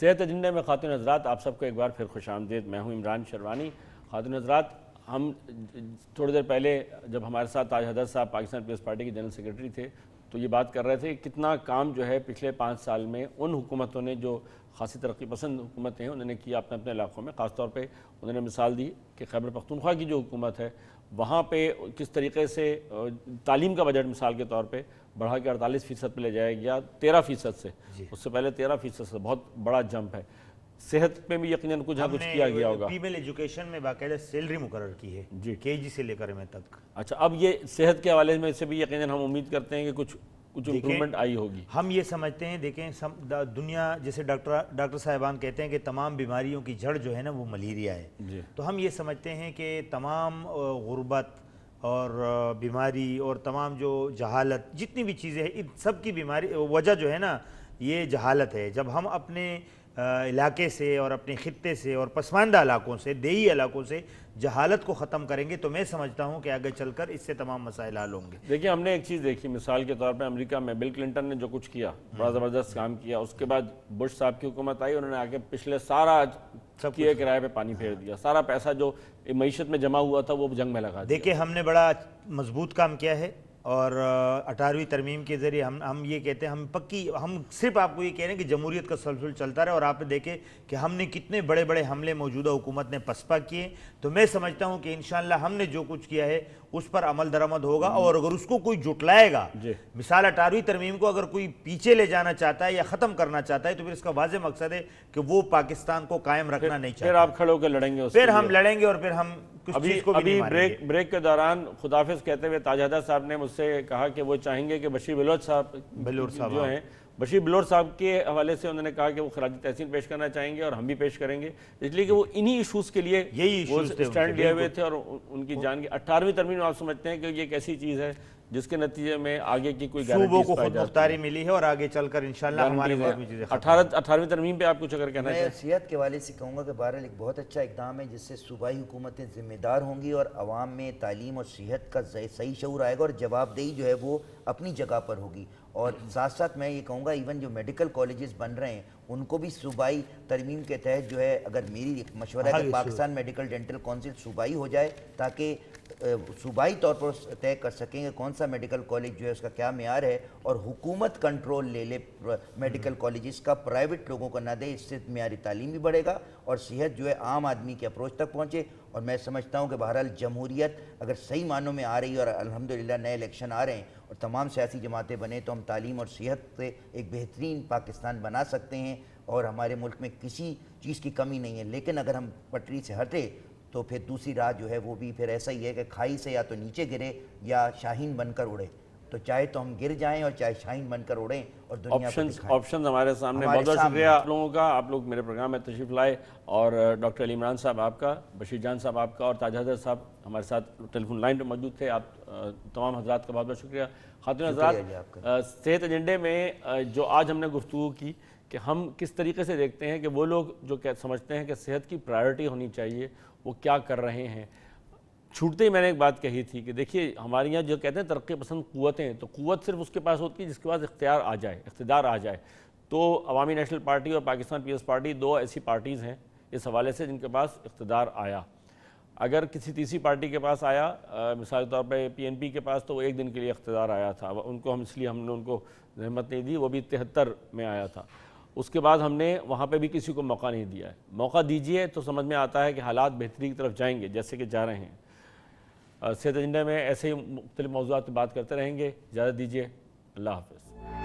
सेहत एजेंडे में खातुन हजरात आप सबको एक बार फिर खुश आमदेद मैं हूँ इमरान शर्वानी खातुन हजरात हम थोड़ी देर पहले जब हमारे साथ ताज हदर साहब पाकिस्तान पीपल्स पार्टी के जनरल सेक्रेटरी थे तो ये बात कर रहे थे कितना काम जो है पिछले पाँच साल में उन हुकूमतों ने जो खासी तरक्की पसंद हुकूमतें हैं उन्होंने किया अपने अपने इलाकों में ख़ासतौर पर उन्होंने मिसाल दी कि खैबर पख्तनख्वा की जो हुकूमत है वहाँ पे किस तरीके से तालीम का बजट मिसाल के तौर पे बढ़ा के अड़तालीस फ़ीसद पर ले जाया गया तेरह फ़ीसद से उससे पहले तेरह फ़ीसद से बहुत बड़ा जंप है सेहत पे भी यकीन कुछ कुछ किया गया होगा फीमेल एजुकेशन में बाकायदा सैलरी मुकर की है जी के जी से लेकर मैं तक अच्छा अब ये सेहत के हवाले में से भी यकीन हम उम्मीद करते हैं कि कुछ कुछ इम्प्रूवमेंट आई होगी हम ये समझते हैं देखें सम, दुनिया जैसे डॉक्टर डॉक्टर साहिबान कहते हैं कि तमाम बीमारियों की जड़ जो है ना वो मलेरिया है तो हम ये समझते हैं कि तमाम गुर्बत और बीमारी और तमाम जो जहालत जितनी भी चीज़ें हैं इन सब की बीमारी वजह जो है ना ये जहालत है जब हम अपने इलाके से और अपने ख़त्े से और पसमानदा इलाकों से देही इलाकों से जहालत को ख़त्म करेंगे तो मैं समझता हूँ कि आगे चल कर इससे तमाम मसाइल हल होंगे देखिए हमने एक चीज़ देखी मिसाल के तौर पर अमरीका में बिल क्लिंटन ने जो कुछ किया हम्म। बड़ा ज़बरदस्त काम किया उसके बाद बुश साहब की हुकूमत आई उन्होंने आके पिछले सारा सब किए किराए पर पानी फेर दिया सारा पैसा जो मीशत में जमा हुआ था वो जंग में लगा देखिए हमने बड़ा मजबूत काम किया है और अठारहवीं तरमीम के ज़रिए हम हम ये कहते हैं हम पक्की हम सिर्फ आपको ये कह रहे हैं कि जमहूरीत का सलसल चलता रहे और आपने देखें कि हमने कितने बड़े बड़े हमले मौजूदा हुकूमत ने पसपा किए तो मैं समझता हूँ कि इन हमने जो कुछ किया है उस पर अमल दरामद होगा और अगर उसको कोई जुटलाएगा मिसाल अठारहवीं तरमीम को अगर कोई पीछे ले जाना चाहता है या ख़त्म करना चाहता है तो फिर इसका वाज मकसद है कि वो पाकिस्तान को कायम रखना नहीं चाहिए फिर आप खड़े होकर लड़ेंगे फिर हम लड़ेंगे और फिर हम अभी अभी ब्रेक ब्रेक के दौरान खुदाफिज कहते हुए ताजादा साहब ने मुझसे कहा कि वो चाहेंगे कि बशीर बलोच साहब बलोर साहब जो हाँ। हैं बशीर बिलोर साहब के हवाले से उन्होंने कहा कि वो खराज तहसीन पेश करना चाहेंगे और हम भी पेश करेंगे इसलिए कि वो इन्हीं इशूज़ के लिए यही स्टैंड लिए हुए थे और उनकी जान की अट्ठारहवीं तरमीम आप समझते हैं कि ये एक ऐसी चीज़ है जिसके नतीजे में आगे की कोई को खुद मुख्तारी मिली है और आगे चलकर इंशाल्लाह हमारे अठारह अठारहवीं तरमीम पे आप कुछ अगर कहना है सेहत के वाले से कहूँगा कि बहरहाल एक बहुत अच्छा इकदाम है जिससे सूबाई हुकूमतें जिम्मेदार होंगी और आवाम में तालीम और सेहत का सही शूर आएगा और जवाबदेही जो है वो अपनी जगह पर होगी और साथ साथ मैं ये कहूँगा इवन जो मेडिकल कॉलेजेस बन रहे हैं उनको भी सूबाई तरमीम के तहत जो है अगर मेरी एक मशवरा है हाँ पाकिस्तान मेडिकल डेंटल काउंसिल सूबाई हो जाए ताकि सूबाई तौर पर तय कर सकेंगे कौन सा मेडिकल कॉलेज जो है उसका क्या मैार है और हुकूमत कंट्रोल ले ले मेडिकल हम्म। कॉलेज का प्राइवेट लोगों को ना दे इससे मैारी तालीम भी बढ़ेगा और सेहत जो है आम आदमी के अप्रोच तक पहुँचे और मैं समझता हूँ कि बहरहाल जमहूरियत अगर सही मानों में आ रही है और अलहमदिल्ला नए इलेक्शन आ रहे हैं तमाम सियासी जमातें बने तो हम तालीम और सेहत से एक बेहतरीन पाकिस्तान बना सकते हैं और हमारे मुल्क में किसी चीज़ की कमी नहीं है लेकिन अगर हम पटरी से हटे तो फिर दूसरी राह जो है वो भी फिर ऐसा ही है कि खाई से या तो नीचे गिरे या शाहीन बनकर उड़े तो चाहे तो हम गिर जाएं और चाहे शाइन बनकर उड़ें और दुनिया ऑप्शन हमारे सामने बहुत बहुत शुक्रिया आप लोगों का आप लोग मेरे प्रोग्राम में तशरीफ लाए और डॉक्टर अली इमरान साहब आपका बशीर जान साहब आपका और हज़र साहब हमारे साथ टेलीफोन लाइन पर मौजूद थे आप तमाम हजरात का बहुत बहुत शुक्रिया खातून हजरात सेहत एजेंडे में जो आज हमने गुफ्तु की कि हम किस तरीके से देखते हैं कि वो लोग जो समझते हैं कि सेहत की प्रायोरिटी होनी चाहिए वो क्या कर रहे हैं छूटते ही मैंने एक बात कही थी कि देखिए हमारे यहाँ जो कहते हैं तरक्की पसंद क़वतें तो कुत सिर्फ उसके पास होती है जिसके पास इख्तियार आ जाए इकतदार आ जाए तो अवामी नेशनल पार्टी और पाकिस्तान पीपल्स पार्टी दो ऐसी पार्टीज़ हैं इस हवाले से जिनके पास इकतदार आया अगर किसी तीसरी पार्टी के पास आया आ, मिसाल तौर पर पी के पास तो वो एक दिन के लिए इकतदार आया था उनको हम इसलिए हमने उनको जहमत नहीं दी वो भी तिहत्तर में आया था उसके बाद हमने वहाँ पे भी किसी को मौका नहीं दिया है मौका दीजिए तो समझ में आता है कि हालात बेहतरी की तरफ जाएंगे जैसे कि जा रहे हैं सेहत एजेंडा में ऐसे ही मुख्तलि मौजूद पर बात करते रहेंगे इजाज़त दीजिए अल्लाह हाफिज़